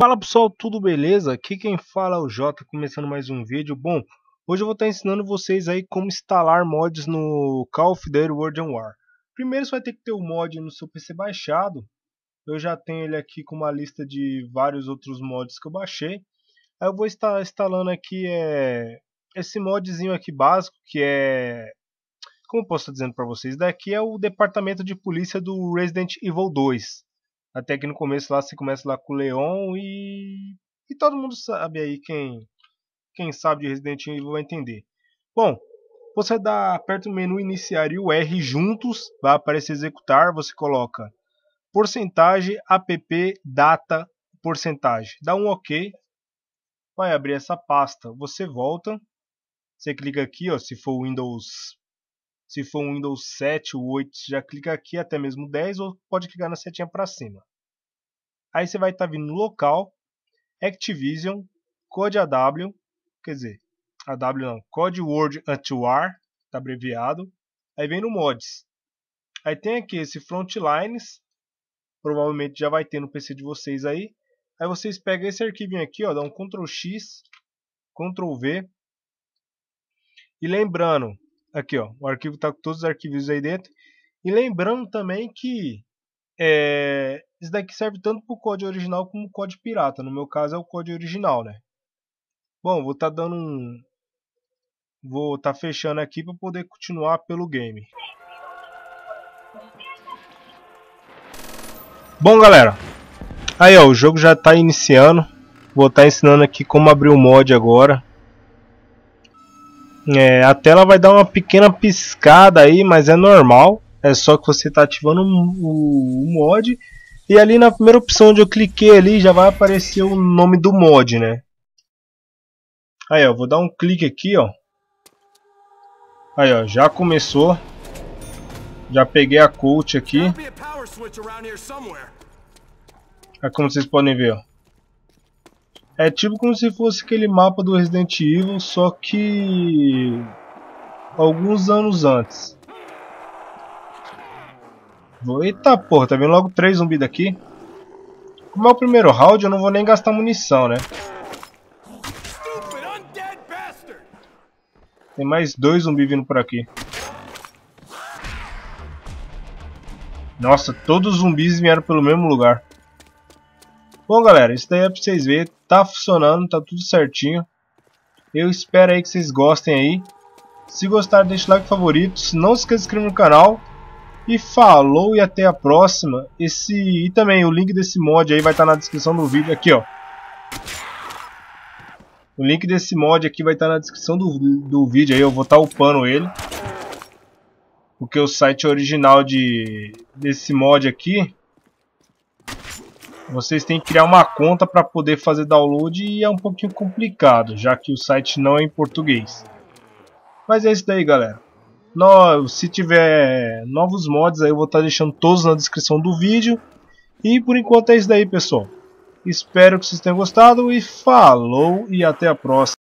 Fala pessoal, tudo beleza? Aqui quem fala é o Jota, começando mais um vídeo. Bom, hoje eu vou estar ensinando vocês aí como instalar mods no Call of Duty World on War. Primeiro você vai ter que ter o mod no seu PC baixado. Eu já tenho ele aqui com uma lista de vários outros mods que eu baixei. Aí eu vou estar instalando aqui é, esse modzinho aqui básico, que é... Como eu posso estar dizendo para vocês? Daqui é o departamento de polícia do Resident Evil 2. Até que no começo lá você começa lá com o Leon e. E todo mundo sabe aí, quem, quem sabe de Resident Evil vai entender. Bom, você dá, aperta o menu iniciar e o R juntos, vai aparecer executar, você coloca porcentagem, app, data, porcentagem. Dá um OK, vai abrir essa pasta, você volta, você clica aqui, ó, se for Windows se for um Windows 7 ou 8, você já clica aqui até mesmo 10 ou pode clicar na setinha para cima. Aí você vai estar tá vindo no local, Activision, Code AW, quer dizer, AW não, Code Word Antiwar, tá abreviado. Aí vem no Mods. Aí tem aqui esse Frontlines, provavelmente já vai ter no PC de vocês aí. Aí vocês pegam esse arquivinho aqui, ó, dá um Ctrl X, Ctrl V. E lembrando, Aqui, ó, o arquivo está com todos os arquivos aí dentro. E lembrando também que é, isso daqui serve tanto para o código original como o código pirata. No meu caso é o código original, né? Bom, vou estar tá dando um... Vou estar tá fechando aqui para poder continuar pelo game. Bom, galera. Aí, ó, o jogo já está iniciando. Vou estar tá ensinando aqui como abrir o mod agora. É, a tela vai dar uma pequena piscada aí, mas é normal. É só que você está ativando o, o mod. E ali na primeira opção onde eu cliquei ali já vai aparecer o nome do mod, né? Aí ó, vou dar um clique aqui ó. Aí ó, já começou. Já peguei a coach aqui. É como vocês podem ver ó. É tipo como se fosse aquele mapa do Resident Evil, só que alguns anos antes. Eita porra, tá vendo logo três zumbi daqui? Como é o primeiro round, eu não vou nem gastar munição, né? Tem mais dois zumbi vindo por aqui. Nossa, todos os zumbis vieram pelo mesmo lugar. Bom, galera, isso daí é pra vocês verem. Tá funcionando, tá tudo certinho. Eu espero aí que vocês gostem aí. Se gostar, deixa o like favorito. Não se esqueça de inscrever no canal. E falou e até a próxima. Esse e também o link desse mod aí vai estar tá na descrição do vídeo aqui, ó. O link desse mod aqui vai estar tá na descrição do, do vídeo aí, eu vou estar tá upando ele. Porque o site original de desse mod aqui vocês têm que criar uma conta para poder fazer download e é um pouquinho complicado, já que o site não é em português. Mas é isso daí, galera. No, se tiver novos mods, aí eu vou estar tá deixando todos na descrição do vídeo. E por enquanto é isso daí, pessoal. Espero que vocês tenham gostado e falou e até a próxima.